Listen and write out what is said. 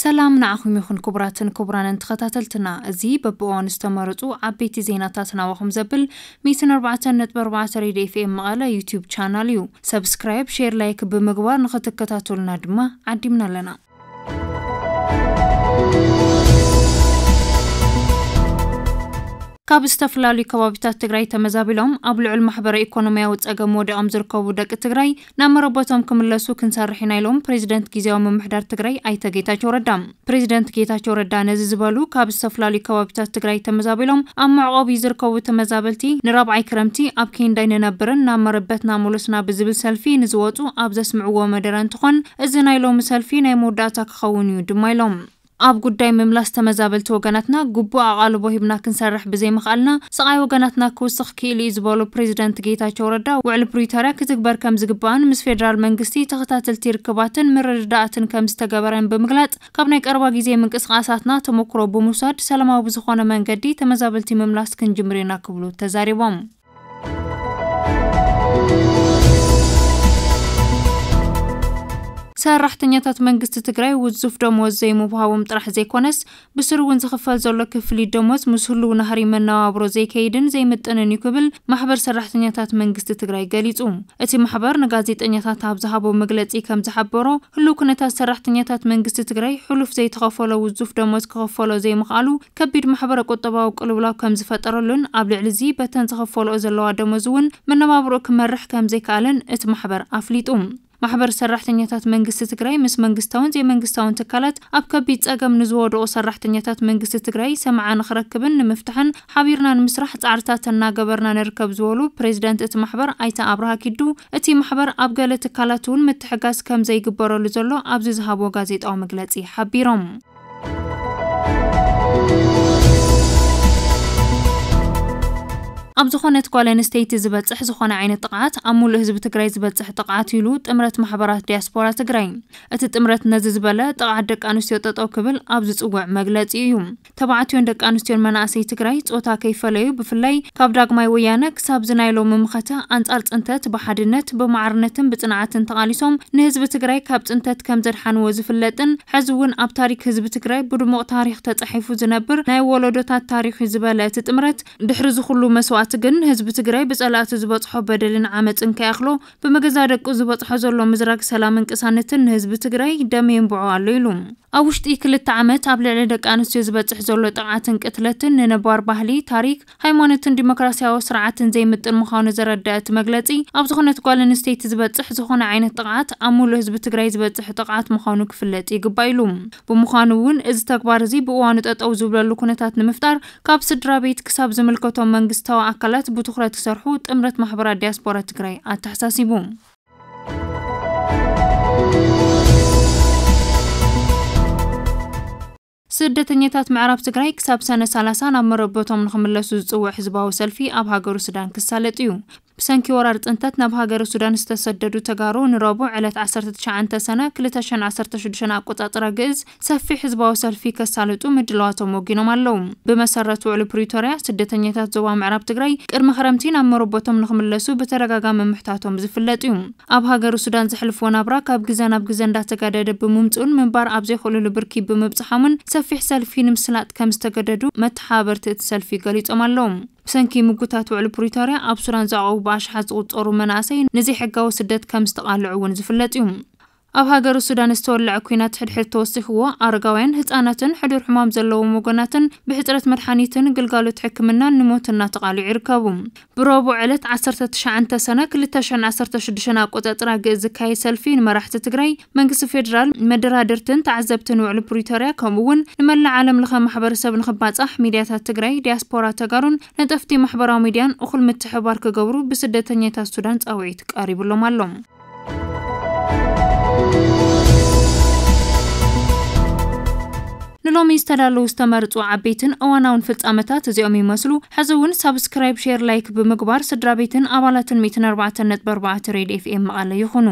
ሰላም ንኣኹም ይኹን ክቡራትን ክቡራንን ተኸታተልትና እዚ በብእዋን ዝተመረፁ ዓበይቲ ዜናታት ናባኹም ዘብል 14 ነጥ4 ሬድዮ ኤፍኤም መቐለ ዩትብ ቻናል እዩ ሰብስክራይብ ሼር ላይክ ብምግባር ንኽትከታተሉና ድማ ዓዲምና ኣለና ካብ ዝተፈላለዩ ከባቢታት ትግራይ ተመዛቢሎም ኣብ ልዑል ማሕበረ ኢኮኖምያዊ ፀገም ወዲኦም ዝርከቡ ደቂ ትግራይ ናብ መረቦቶም ክምለሱ ክንሰርሕ ኢና ኢሎም ፕሬዚደንት ግዜዊ ምምሕዳር ትግራይ ኣይተ ጌታቸው ረዳ ፕሬዚደንት ጌታቸው ረዳ ነዚ ዝበሉ ካብ ዝተፈላለዩ ከባቢታት ትግራይ ተመዛቢሎም ኣብ መዕቆቢ ዝርከቡ ተመዛበልቲ ንራብዓይ ክረምቲ ኣብ ኬንዳይ ንነብርን ናብ መረበትና መለስና ብዝብል ሰልፊ ንዝወፁ ኣብ ዘስምዕዎ መደረ እንትኾን እዚ ናይ ሎሚ ሰልፊ ናይ መወዳእታ ክኸውን እዩ ድማ ኢሎም ኣብ ጉዳይ ምምላስ ተመዛበልቲ ወገናትና ጉቡእ ኣቓልቦ ሂብና ክንሰርሕ ብዘይምኽኣልና ስቓይ ወገናትና ክውስኽ ክኢሉ እዩ ዝበሉ ፕሬዚደንት ጌታቸው ረዳ ውዕሊ ፕሪቶርያ ክትግበር ከም ዝግባእን ምስ ፌደራል መንግስቲ ተኸታተልቲ ርክባትን ምርድዳእትን ከም ዝተገበረን ብምግላጽ ካብ ናይ ቀረባ ግዜ ምንቅስቃሳትና ተመክሮ ብምውሳድ ሰላማዊ ብዝኾነ መንገዲ ተመዛበልቲ ምምላስ ክንጅምር ኢና ክብሉ ተዛሪቦም ሰራሕተኛታት መንግስቲ ትግራይ ውዙፍ ደሞዝ ዘይምውሃቦም ጥራሕ ዘይኮነስ ብስር እውን ዝኽፈል ዘሎ ክፍሊ ደሞዝ ምስ ህሉው ናህሪ መነባብሮ ዘይከይድን ዘይምጥንን እዩ ክብል ማሕበር ሰራሕተኛታት መንግስቲ ትግራይ ገሊጹ እቲ ማሕበር ንጋዜጠኛታት ኣብ ዝሃቦ መግለፂ ከም ዝሓበሮ ህሉው ኩነታት ሰራሕተኛታት መንግስቲ ትግራይ ሕሉፍ ዘይተኸፈሎ ውዙፍ ደሞዝ ክኸፈሎ ዘይምኽኣሉ ከቢድ ማሕበረ ቁጠባዊ ቅልውላው ከም ዝፈጠረሉን ኣብ ልዕሊ እዚ በተን ዝኸፈልኦ ዘለዋ ደሞዝ እውን መነባብሮ ክመርሕ ከም ዘይከኣለን እቲ ማሕበር ኣፍሊጡ ማሕበር ሰራሕተኛታት መንግስቲ ትግራይ ምስ መንግስታውን ዘይመንግስታውን ትካላት ኣብ ከቢድ ፀገም ንዝወድኦ ሰራሕተኛታት መንግስቲ ትግራይ ሰምዓ ንክረክብን ንምፍታሕን ሓቢርና ንምስራሕ ፃዕርታት እናገበርና ንርከብ ዝበሉ ፕሬዚደንት እቲ ማሕበር ኣይተ ኣብርሃ ኪዱ እቲ ማሕበር ኣብ ገለ ትካላት እውን ምትሕጋዝ ከም ዘይግበረሉ ዘሎ ኣብዚ ዝሃቦ ጋዜጣዊ መግለፂ ሓቢሮም ኣብ ዝኾነት ጓል ኣንስተይቲ ዝበፅሕ ዝኾነ ዓይነት ጥቕዓት ኣብ ሙሉእ ህዝቢ ትግራይ ዝበፅሕ ጥቕዓት ኢሉ ጥምረት ማሕበራት ዲያስፖራ ትግራይ እቲ ጥምረት ነዚ ዝበለ ጥቕዓት ደቂ ኣንስትዮ ጠጠው ክብል ኣብ ዝፅውዕ መግለፂ እዩ ተባዕትዮን ደቂ ኣንስትዮን መናእሰይ ትግራይ ፆታ ከይፈለዩ ብፍላይ ካብ ዳግማይ ወያነ ክሳብ ዝናይሎ ምምኸተ ኣንጻር ፅንተት ብሓድነት ብማዕርነትን ብፅንዓትን ተቃሊሶም ንህዝቢ ትግራይ ካብ ፅንተት ከም ዘድሓንዎ ዝፍለጥን ሕዚ እውን ኣብ ታሪክ ህዝቢ ትግራይ ብድሙቕ ታሪክ ተፃሒፉ ዝነብር ናይ ወለዶታት ታሪክ ዝበለ እቲ ጥምረት ድሕሪ ዝኽሉ መስዋእት ስርዓት ግን ህዝቢ ትግራይ ብጸላእቲ ዝበጽሖ በደልን ዓመፅን ከያኽሎ ብመገዛ ደቁ ዝበጽሖ ዘሎ ምዝራግ ሰላምን ቅሳነትን ንህዝቢ ትግራይ ደም የንብዖ ኣሎ ኢሉ ኣብ ውሽጢ ክልተ ዓመት ኣብ ልዕሊ ደቂ ኣንስትዮ ዝበፅሕ ዘሎ ጥቕዓትን ቅትለትን ንነባር ባህሊ ታሪክ ሃይማኖትን ዲሞክራስያዊ ስርዓትን ዘይምጥን ምዃኑ ዘረድአ እቲ መግለፂ ኣብ ዝኾነት ጓል ኣንስተይቲ ዝበፅሕ ዝኾነ ዓይነት ጥቕዓት ኣብ ሙሉእ ህዝቢ ትግራይ ዝበፅሕ ጥቕዓት ምዃኑ ክፍለጥ ይግባእ ኢሉ ብምዃኑ እውን እዚ ተግባር እዚ ብእዋኑ ጠጠው ዝብለሉ ኩነታት ንምፍጣር ካብ ስድራ ቤት ክሳብ ዝምልከቶም መንግስታዊ ኣካላት ብትኩረት ክሰርሑ ጥምረት ማሕበራት ዲያስፖራ ትግራይ ኣተሓሳሲቡ ስደተኛታት ምዕራብ ትግራይ ክሳብ ሰነ 30 ናብ መረበቶም ንክምለሱ ዝፅውዕ ህዝባዊ ሰልፊ ኣብ ሃገሩ ሱዳን ክሳለጥ እዩ ብሰንኪ ወራር ፅንተት ናብ ሃገረ ሱዳን ዝተሰደዱ ተጋሩ ንረቡዕ ዕለት 19 ሰነ 216 ኣቆፃፅራ ግእዝ ሰፊሕ ህዝባዊ ሰልፊ ከሳልጡ ምድለዋቶም ወጊኖም ኣለው ብመሰረት ውዕሉ ፕሪቶርያ ስደተኛታት ዞባ ምዕራብ ትግራይ ቅድሚ ክረምቲ ናብ መረቦቶም ንክምለሱ ብተደጋጋሚ ምሕታቶም ዝፍለጥ እዩ ኣብ ሃገረ ሱዳን ዘሕልፍዎ ናብራ ካብ ግዜ ናብ ግዜ እንዳተጋደደ ብምምፅኡን ምንባር ኣብ ዘይክእልሉ ብርኪ ብምብፅሓሙን ሰፊሕ ሰልፊ ንምስላጥ ከም ዝተገደዱ መተሓበርቲ እቲ ሰልፊ ገሊፆም ኣለው ብሰንኪ ምጉታት ውዕሊ ፕሪቶርያ ኣብ ሱዳን ዘዕቀቡ ብኣሽሓት ዝቁፀሩ መናእሰይ ነዚ ሕጋዊ ስደት ከም ዝተቓልዑ እውን ዝፍለጥ እዩ ኣብ ሃገሩ ሱዳን ዝተወልዐ ኩናት ሕድሕድ ተወሲኽዎ ኣረጋውያን ህፃናትን ሕዱር ሕማም ዘለዎም ወገናትን ብሕፅረት መድሓኒትን ግልጋሎት ሕክምናን ንሞት እናተቓልዑ ይርከቡ ብረቡዕ ዕለት 19 ሰነ 2016 ኣቆፃፅራ ግእ ዝካየድ ሰልፊ ንመራሕቲ ትግራይ መንግስቲ ፌደራል መደራደርትን ተዓዘብትን ውዕሉ ፕሪቶርያ ከምኡውን ንመላእ ዓለም ለኸ ማሕበረሰብ ንኽባፃሕ ሚድያታት ትግራይ ዲያስፖራ ተጋሩን ነጠፍቲ ማሕበራዊ ሚድያን እኹል ምትሕባር ክገብሩ ብስደተኛታት ሱዳን ፃውዒት ቀሪብሎም ኣሎ ሎሚ ዝተዳለዉ ዝተመርፁ ዓበይትን እዋናውን ፍጻመታት እዚኦም ይመስሉ ሕዚ እውን ሳብስክራይብ ሼር ላይክ ብምግባር ስድራ ቤትን ኣባላትን ነጥ 4 ሬድ ኤፍኤም መቐለ ይኹኑ